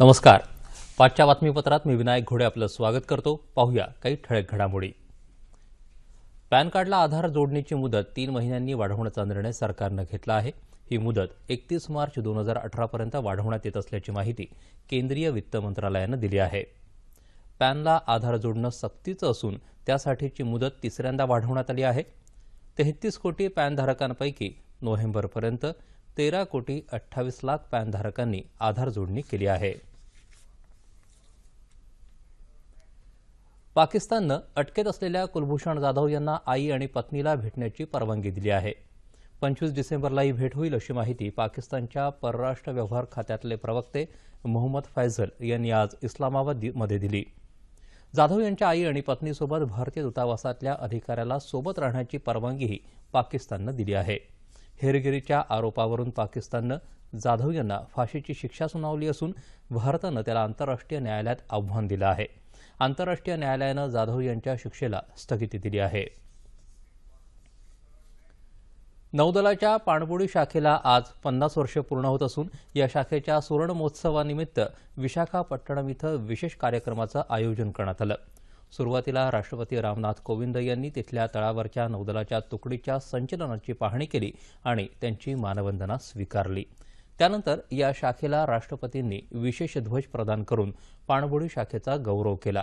नमस्कार पाचच्या बातमीपत्रात मी विनायक घोडे आपलं स्वागत करतो पाहूया काही ठळक घडामोडी पॅन कार्डला आधार जोडणीची मुदत तीन महिन्यांनी वाढवण्याचा निर्णय सरकारनं घेतला आहे ही मुदत एकतीस मार्च दोन हजार अठरापर्यंत वाढवण्यात येत असल्याची माहिती केंद्रीय वित्त मंत्रालयानं दिली आहे पॅनला आधार जोडणं सक्तीचं असून त्यासाठीची मुदत तिसऱ्यांदा वाढवण्यात आली आहे तेहतीस कोटी पॅनधारकांपैकी नोव्हेंबरपर्यंत तेरा कोटी अठ्ठावीस लाख पॅनधारकांनी आधार जोडणी केली आहे पाकिस्ताननं अटकेत असलेल्या कुलभूषण जाधव यांना आई आणि पत्नीला भेटण्याची परवानगी दिली आहे पंचवीस डिसेंबरला ही भेट होईल अशी माहिती पाकिस्तानच्या परराष्ट्र व्यवहार खात्यातले प्रवक्ते मोहम्मद फैझल यांनी आज इस्लामाबादमध्ये दिली जाधव यांच्या आई आणि पत्नीसोबत भारतीय दूतावासातल्या अधिकाऱ्याला सोबत राहण्याची परवानगीही पाकिस्ताननं दिली आहे हेरगिरीच्या आरोपावरून पाकिस्ताननं जाधव यांना फाशीची शिक्षा सुनावली असून भारतानं त्याला आंतरराष्ट्रीय न्यायालयात आव्हान दिलं आहे आंतरराष्ट्रीय न्यायालयानं जाधव यांच्या शिक्षेला स्थगिती दिली आहे नौदलाच्या पाणबुडी शाखेला आज पन्नास वर्षे पूर्ण होत असून या शाखेच्या महोत्सवानिमित्त विशाखापट्टणम इथं विशेष कार्यक्रमाचं आयोजन करण्यात आलं सुरुवातीला राष्ट्रपती रामनाथ कोविंद यांनी तिथल्या तळावरच्या नौदलाच्या तुकडीच्या संचलनाची पाहणी केली आणि त्यांची मानवंदना स्वीकारली त्यानंतर या शाखेला राष्ट्रपतींनी विशेष ध्वज प्रदान करून पाणबुडी शाखेचा गौरव केला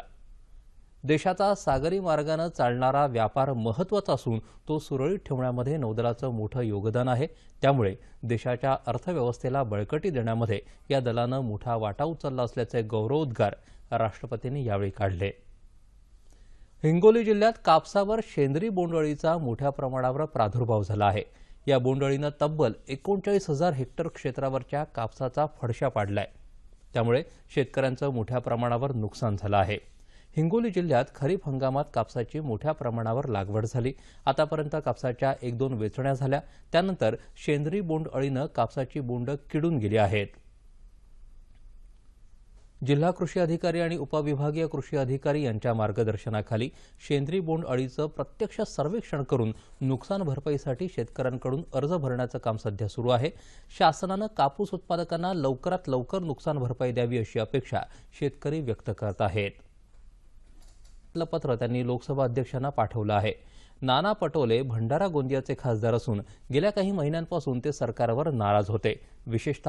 देशाचा सागरी मार्गानं चालणारा व्यापार महत्त्वाचा असून तो सुरळीत ठेवण्यामध्ये नौदलाचं मोठं योगदान आहे त्यामुळे देशाच्या अर्थव्यवस्थेला बळकटी देण्यामध्ये या दलानं मोठा वाटा उचलला असल्याचे गौरवोद्गार राष्ट्रपतींनी यावेळी काढले हिंगोली जिल्ह्यात कापसावर शेंद्री बोंडअळीचा मोठ्या प्रमाणावर प्रादुर्भाव झाला आहे या बोंडअळीनं तब्बल एकोणचाळीस हजार हेक्टर क्षेत्रावरच्या कापसाचा फडशा पाडलाय त्यामुळे शेतकऱ्यांचं मोठ्या प्रमाणावर नुकसान झालं आहे हिंगोली जिल्ह्यात खरीप हंगामात कापसाची मोठ्या प्रमाणावर लागवड झाली आतापर्यंत कापसाच्या एक दोन वेचण्या झाल्या त्यानंतर बोंड अळीनं कापसाची बोंड किडून गेली आहेत जिल्हा कृषी अधिकारी आणि उपविभागीय कृषी अधिकारी यांच्या मार्गदर्शनाखाली शेंद्री बोंड अळीचं प्रत्यक्ष सर्वेक्षण करून नुकसान भरपाईसाठी शेतकऱ्यांकडून अर्ज भरण्याचं काम सध्या सुरू आहे शासनानं कापूस उत्पादकांना लवकरात लवकर नुकसान भरपाई द्यावी अशी अपेक्षा शेतकरी व्यक्त करत आहेत पत्र त्यांनी लोकसभा अध्यक्षांना पाठवलं आहे नाना पटोले भंडारा गोंदियाचे खासदार असून गेल्या काही महिन्यांपासून ते सरकारवर नाराज होते विशेषत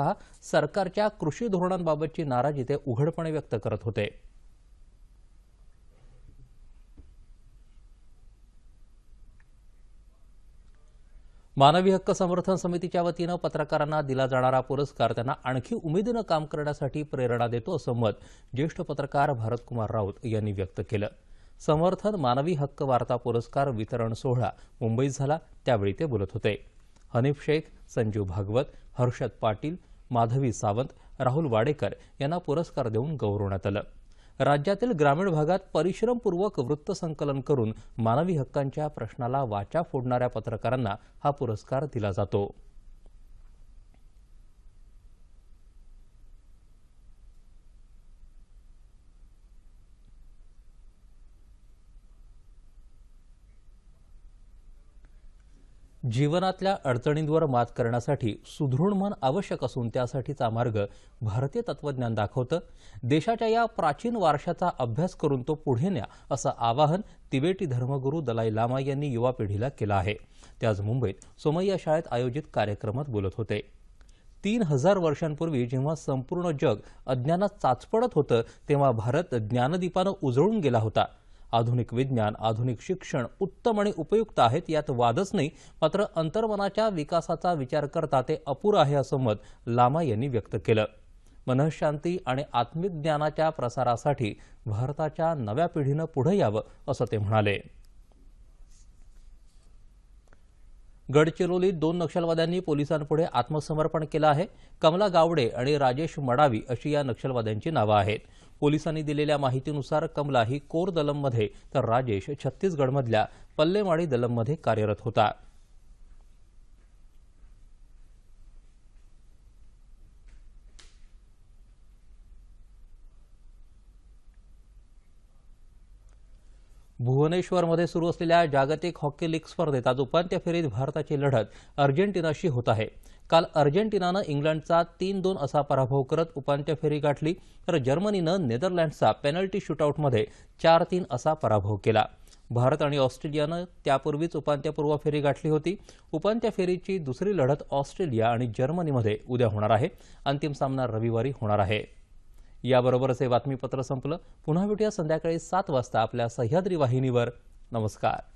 सरकारच्या कृषी धोरणांबाबतची नाराजी ते उघडपणे व्यक्त करत होते मानवी हक्क समर्थन समितीच्या वतीनं पत्रकारांना दिला जाणारा पुरस्कार त्यांना आणखी उमेदीनं काम करण्यासाठी प्रेरणा देतो असं मत ज्येष्ठ पत्रकार भारतकुमार राऊत यांनी व्यक्त केलं समर्थन मानवी हक्क वार्ता पुरस्कार वितरण सोहळा मुंबईत झाला त्यावेळी ते बोलत होते हनीफ शेख संजीव भागवत हर्षद पाटील माधवी सावंत राहुल वाडेकर यांना पुरस्कार देऊन गौरवण्यात आलं राज्यातील ग्रामीण भागात परिश्रमपूर्वक वृत्तसंकलन करून मानवी हक्कांच्या प्रश्नाला वाचा फोडणाऱ्या पत्रकारांना हा पुरस्कार दिला जातो जीवनातल्या अडचणींवर मात करण्यासाठी सुदृढ मन आवश्यक असून त्यासाठीचा मार्ग भारतीय तत्वज्ञान दाखवतं देशाच्या या प्राचीन वारशाचा अभ्यास करून तो पुढे न्या असं आवाहन तिबेटी धर्मगुरू दलाई लामा यांनी युवा पिढीला केलं आहे ते आज मुंबईत सोमय्या शाळेत आयोजित कार्यक्रमात बोलत होते तीन हजार वर्षांपूर्वी जेव्हा संपूर्ण जग अज्ञानात चाचपडत होतं तेव्हा भारत ज्ञानदीपानं उजळून गेला होता आधुनिक विज्ञान आधुनिक शिक्षण उत्तम आणि उपयुक्त आहेत यात वादच नाही मात्र अंतर्मनाच्या विकासाचा विचार करता ते अपूर आहे असं मत लामा यांनी व्यक्त केलं मनशांती आणि आत्मिक ज्ञानाच्या प्रसारासाठी भारताच्या नव्या पिढीनं पुढे यावं असं ते म्हणाले गडचिरोलीत दोन नक्षलवाद्यांनी पोलिसांपुढे आत्मसमर्पण केलं आहे कमला गावडे आणि राजेश मडावी अशी या नक्षलवाद्यांची नावं आहेत पोलिसांनी दिलेल्या माहितीनुसार कमला ही कोर दलममध्ये तर राजेश छत्तीसगडमधल्या पल्लेमाडी दलममध्ये कार्यरत होता भुवनेश्वरमध्ये सुरू असलेल्या जागतिक हॉकी लीग स्पर्धेत आज उपांत्य फेरीत भारताची लढत अर्जेंटिनाशी होत आहे काल अर्जेंटिनानं इंग्लंडचा तीन दोन असा पराभव करत उपांत्य फेरी गाठली तर जर्मनीनं नेदरलँडचा पेनल्टी शूटआउटमध्ये चार तीन असा पराभव केला भारत आणि ऑस्ट्रेलियानं त्यापूर्वीच उपांत्यपूर्व फेरी गाठली होती उपांत्य फेरीची दुसरी लढत ऑस्ट्रेलिया आणि जर्मनीमध्ये उद्या होणार आहे अंतिम सामना रविवारी होणार आहे याबरोबरच हे बातमीपत्र संपलं पुन्हा भेटूया संध्याकाळी सात वाजता आपल्या सह्याद्री वाहिनीवर नमस्कार